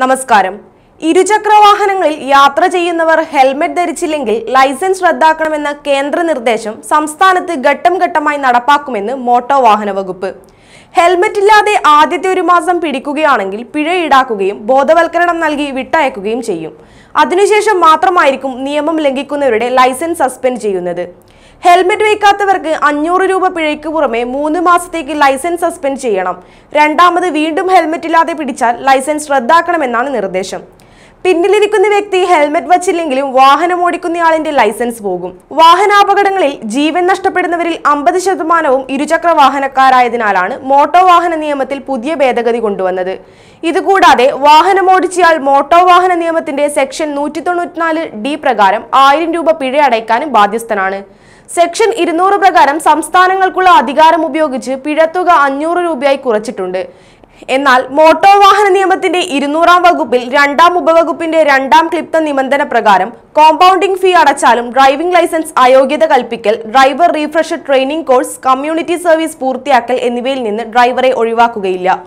നമസ്കാരം ഇരുചക്ര വാഹനങ്ങളിൽ യാത്ര ചെയ്യുന്നവർ ഹെൽമെറ്റ് ധരിച്ചില്ലെങ്കിൽ ലൈസൻസ് റദ്ദാക്കണമെന്ന കേന്ദ്ര നിർദ്ദേശം സംസ്ഥാനത്ത് ഘട്ടം ഘട്ടമായി നടപ്പാക്കുമെന്ന് മോട്ടോർ വാഹന വകുപ്പ് ഹെൽമെറ്റ് ഇല്ലാതെ ആദ്യത്തെ ഒരു മാസം പിടിക്കുകയാണെങ്കിൽ പിഴ ഈടാക്കുകയും ബോധവൽക്കരണം നൽകി വിട്ടയക്കുകയും ചെയ്യും അതിനുശേഷം മാത്രമായിരിക്കും നിയമം ലംഘിക്കുന്നവരുടെ ലൈസൻസ് സസ്പെൻഡ് ചെയ്യുന്നത് ഹെൽമെറ്റ് വയ്ക്കാത്തവർക്ക് അഞ്ഞൂറ് രൂപ പിഴയ്ക്ക് പുറമെ മൂന്ന് മാസത്തേക്ക് ലൈസൻസ് സസ്പെൻഡ് ചെയ്യണം രണ്ടാമത് വീണ്ടും ഹെൽമെറ്റ് ഇല്ലാതെ പിടിച്ചാൽ ലൈസൻസ് റദ്ദാക്കണമെന്നാണ് നിർദ്ദേശം പിന്നിലിരിക്കുന്ന വ്യക്തി ഹെൽമെറ്റ് വച്ചില്ലെങ്കിലും വാഹനം ഓടിക്കുന്നയാളിന്റെ ലൈസൻസ് പോകും വാഹനാപകടങ്ങളിൽ ജീവൻ നഷ്ടപ്പെടുന്നവരിൽ അമ്പത് ശതമാനവും ഇരുചക്ര വാഹനക്കാരായതിനാലാണ് മോട്ടോർ വാഹന നിയമത്തിൽ പുതിയ ഭേദഗതി കൊണ്ടുവന്നത് ഇതുകൂടാതെ വാഹനം ഓടിച്ചയാൾ മോട്ടോർ വാഹന നിയമത്തിന്റെ സെക്ഷൻ നൂറ്റി തൊണ്ണൂറ്റിനാല് ഡി പ്രകാരം ആയിരം രൂപ പിഴ അടയ്ക്കാനും ബാധ്യസ്ഥനാണ് സെക്ഷൻ ഇരുന്നൂറ് പ്രകാരം സംസ്ഥാനങ്ങൾക്കുള്ള അധികാരം ഉപയോഗിച്ച് പിഴത്തുക അഞ്ഞൂറ് രൂപയായി കുറച്ചിട്ടുണ്ട് എന്നാൽ മോട്ടോർ വാഹന നിയമത്തിന്റെ ഇരുന്നൂറാം വകുപ്പിൽ രണ്ടാം ഉപവകുപ്പിന്റെ രണ്ടാം ക്ലിപ്ത നിബന്ധന പ്രകാരം കോമ്പൗണ്ടിംഗ് ഫീ അടച്ചാലും ഡ്രൈവിംഗ് ലൈസൻസ് അയോഗ്യത കൽപ്പിക്കൽ driver refresher training course community service പൂർത്തിയാക്കൽ എന്നിവയിൽ നിന്ന് ഡ്രൈവറെ ഒഴിവാക്കുകയില്ല